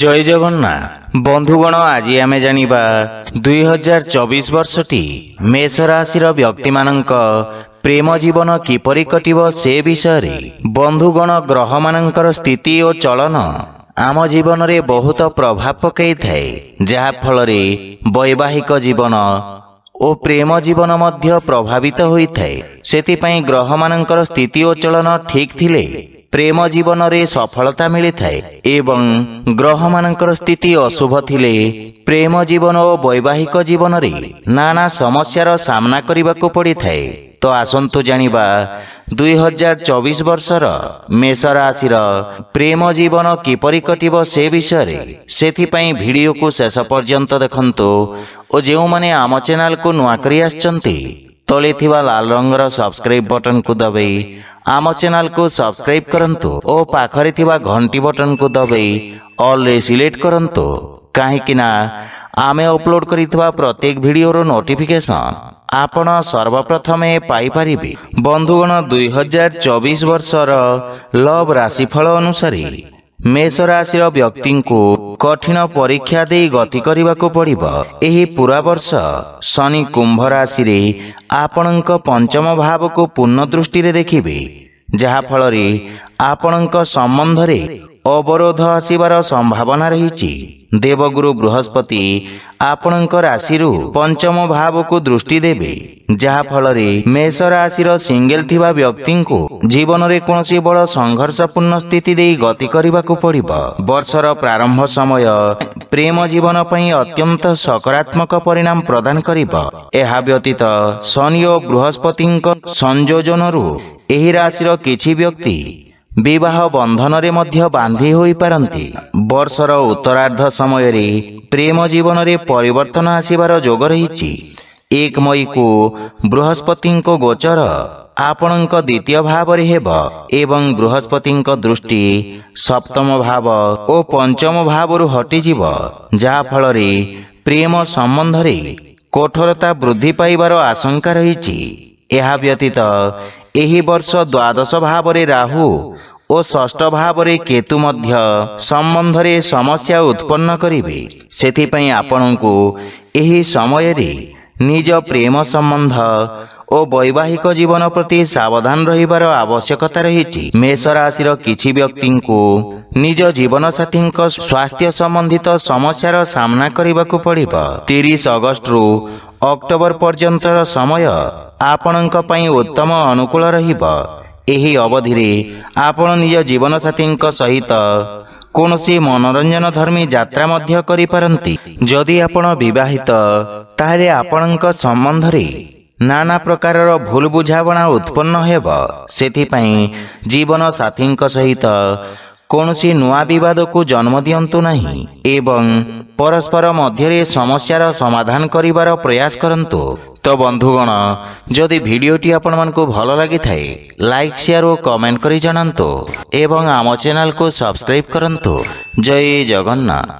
জয় জগন্নাথ বন্ধুগণ আজি আমি জানিবা দুই হাজার চবিশ বর্ষটি মেষ রাশির ব্যক্তিমানক প্রেম জীবন কিপরি কটিব সে বিষয়ে বন্ধুগণ গ্রহমানঙ্কর স্থিতি ও চলন আম জীবনরে বহুত প্রভাব পকাই থাকে যাফলরে বৈবাহিক জীবন ଓ ପ୍ରେମ ଜୀବନ ମଧ୍ୟ ପ୍ରଭାବିତ ହୋଇଥାଏ ସେଥିପାଇଁ ଗ୍ରହମାନଙ୍କର ସ୍ଥିତି ଓ ଚଳନ ଠିକ୍ ଥିଲେ ପ୍ରେମ ଜୀବନରେ ସଫଳତା ମିଳିଥାଏ ଏବଂ ଗ୍ରହମାନଙ୍କର ସ୍ଥିତି ଅଶୁଭ ଥିଲେ ପ୍ରେମ ଜୀବନ ଓ ବୈବାହିକ ଜୀବନରେ ନାନା ସମସ୍ୟାର ସାମ୍ନା କରିବାକୁ ପଡ଼ିଥାଏ ତ ଆସନ୍ତୁ ଜାଣିବା ଦୁଇହଜାର ଚବିଶ ବର୍ଷର ମେଷ ରାଶିର ପ୍ରେମ ଜୀବନ କିପରି କଟିବ ସେ ବିଷୟରେ ସେଥିପାଇଁ ଭିଡ଼ିଓକୁ ଶେଷ ପର୍ଯ୍ୟନ୍ତ ଦେଖନ୍ତୁ ଓ ଯେଉଁମାନେ ଆମ ଚ୍ୟାନେଲକୁ ନୂଆ କରି ଆସିଛନ୍ତି ତଳେ ଥିବା ଲାଲ ରଙ୍ଗର ସବସ୍କ୍ରାଇବ୍ ବଟନକୁ ଦବାଇ ଆମ ଚ୍ୟାନେଲକୁ ସବସ୍କ୍ରାଇବ୍ କରନ୍ତୁ ଓ ପାଖରେ ଥିବା ଘଣ୍ଟି ବଟନକୁ ଦବାଇ ଅଲ୍ରେ ସିଲେକ୍ଟ କରନ୍ତୁ କାହିଁକିନା ଆମେ ଅପଲୋଡ଼ କରିଥିବା ପ୍ରତ୍ୟେକ ଭିଡ଼ିଓର ନୋଟିଫିକେସନ୍ ଆପଣ ସର୍ବପ୍ରଥମେ ପାଇପାରିବେ ବନ୍ଧୁଗଣ ଦୁଇହଜାର ଚବିଶ ବର୍ଷର ଲଭ୍ ରାଶିଫଳ ଅନୁସାରେ ମେଷ ରାଶିର ବ୍ୟକ୍ତିଙ୍କୁ କଠିନ ପରୀକ୍ଷା ଦେଇ ଗତି କରିବାକୁ ପଡ଼ିବ ଏହି ପୁରା ବର୍ଷ ଶନି କୁମ୍ଭ ରାଶିରେ ଆପଣଙ୍କ ପଞ୍ଚମ ଭାବକୁ ପୂର୍ଣ୍ଣ ଦୃଷ୍ଟିରେ ଦେଖିବେ ଯାହାଫଳରେ ଆପଣଙ୍କ ସମ୍ବନ୍ଧରେ ଅବରୋଧ ଆସିବାର ସମ୍ଭାବନା ରହିଛି ଦେବଗୁରୁ ବୃହସ୍ପତି ଆପଣଙ୍କ ରାଶିରୁ ପଞ୍ଚମ ଭାବକୁ ଦୃଷ୍ଟି ଦେବେ ଯାହାଫଳରେ ମେଷ ରାଶିର ସିଙ୍ଗେଲ ଥିବା ବ୍ୟକ୍ତିଙ୍କୁ ଜୀବନରେ କୌଣସି ବଡ଼ ସଂଘର୍ଷପୂର୍ଣ୍ଣ ସ୍ଥିତି ଦେଇ ଗତି କରିବାକୁ ପଡ଼ିବ ବର୍ଷର ପ୍ରାରମ୍ଭ ସମୟ ପ୍ରେମ ଜୀବନ ପାଇଁ ଅତ୍ୟନ୍ତ ସକାରାତ୍ମକ ପରିଣାମ ପ୍ରଦାନ କରିବ ଏହା ବ୍ୟତୀତ ଶନି ଓ ବୃହସ୍ପତିଙ୍କ ସଂଯୋଜନରୁ ଏହି ରାଶିର କିଛି ବ୍ୟକ୍ତି ବିବାହ ବନ୍ଧନରେ ମଧ୍ୟ ବାନ୍ଧି ହୋଇପାରନ୍ତି ବର୍ଷର ଉତ୍ତରାର୍ଦ୍ଧ ସମୟରେ ପ୍ରେମ ଜୀବନରେ ପରିବର୍ତ୍ତନ ଆସିବାର ଯୋଗ ରହିଛି ଏକ ମଇକୁ ବୃହସ୍ପତିଙ୍କ ଗୋଚର ଆପଣଙ୍କ ଦ୍ୱିତୀୟ ଭାବରେ ହେବ ଏବଂ ବୃହସ୍ପତିଙ୍କ ଦୃଷ୍ଟି ସପ୍ତମ ଭାବ ଓ ପଞ୍ଚମ ଭାବରୁ ହଟିଯିବ ଯାହାଫଳରେ ପ୍ରେମ ସମ୍ବନ୍ଧରେ କଠୋରତା ବୃଦ୍ଧି ପାଇବାର ଆଶଙ୍କା ରହିଛି ଏହା ବ୍ୟତୀତ ଏହି ବର୍ଷ ଦ୍ୱାଦଶ ଭାବରେ ରାହୁ ଓ ଷଷ୍ଠ ଭାବରେ କେତୁ ମଧ୍ୟ ସମ୍ବନ୍ଧରେ ସମସ୍ୟା ଉତ୍ପନ୍ନ କରିବେ ସେଥିପାଇଁ ଆପଣଙ୍କୁ ଏହି ସମୟରେ ନିଜ ପ୍ରେମ ସମ୍ବନ୍ଧ ଓ ବୈବାହିକ ଜୀବନ ପ୍ରତି ସାବଧାନ ରହିବାର ଆବଶ୍ୟକତା ରହିଛି ମେଷ ରାଶିର କିଛି ବ୍ୟକ୍ତିଙ୍କୁ ନିଜ ଜୀବନସାଥୀଙ୍କ ସ୍ୱାସ୍ଥ୍ୟ ସମ୍ବନ୍ଧିତ ସମସ୍ୟାର ସାମ୍ନା କରିବାକୁ ପଡ଼ିବ ତିରିଶ ଅଗଷ୍ଟରୁ ଅକ୍ଟୋବର ପର୍ଯ୍ୟନ୍ତର ସମୟ ଆପଣଙ୍କ ପାଇଁ ଉତ୍ତମ ଅନୁକୂଳ ରହିବ ଏହି ଅବଧିରେ ଆପଣ ନିଜ ଜୀବନସାଥୀଙ୍କ ସହିତ କୌଣସି ମନୋରଞ୍ଜନ ଧର୍ମୀ ଯାତ୍ରା ମଧ୍ୟ କରିପାରନ୍ତି ଯଦି ଆପଣ ବିବାହିତ ତାହେଲେ ଆପଣଙ୍କ ସମ୍ବନ୍ଧରେ ନାନା ପ୍ରକାରର ଭୁଲ ବୁଝାମଣା ଉତ୍ପନ୍ନ ହେବ ସେଥିପାଇଁ ଜୀବନସାଥୀଙ୍କ ସହିତ କୌଣସି ନୂଆ ବିବାଦକୁ ଜନ୍ମ ଦିଅନ୍ତୁ ନାହିଁ ଏବଂ ପରସ୍ପର ମଧ୍ୟରେ ସମସ୍ୟାର ସମାଧାନ କରିବାର ପ୍ରୟାସ କରନ୍ତୁ ତ ବନ୍ଧୁଗଣ ଯଦି ଭିଡ଼ିଓଟି ଆପଣମାନଙ୍କୁ ଭଲ ଲାଗିଥାଏ ଲାଇକ୍ ସେୟାର ଓ କମେଣ୍ଟ କରି ଜଣାନ୍ତୁ ଏବଂ ଆମ ଚ୍ୟାନେଲକୁ ସବସ୍କ୍ରାଇବ୍ କରନ୍ତୁ ଜୟ ଜଗନ୍ନାଥ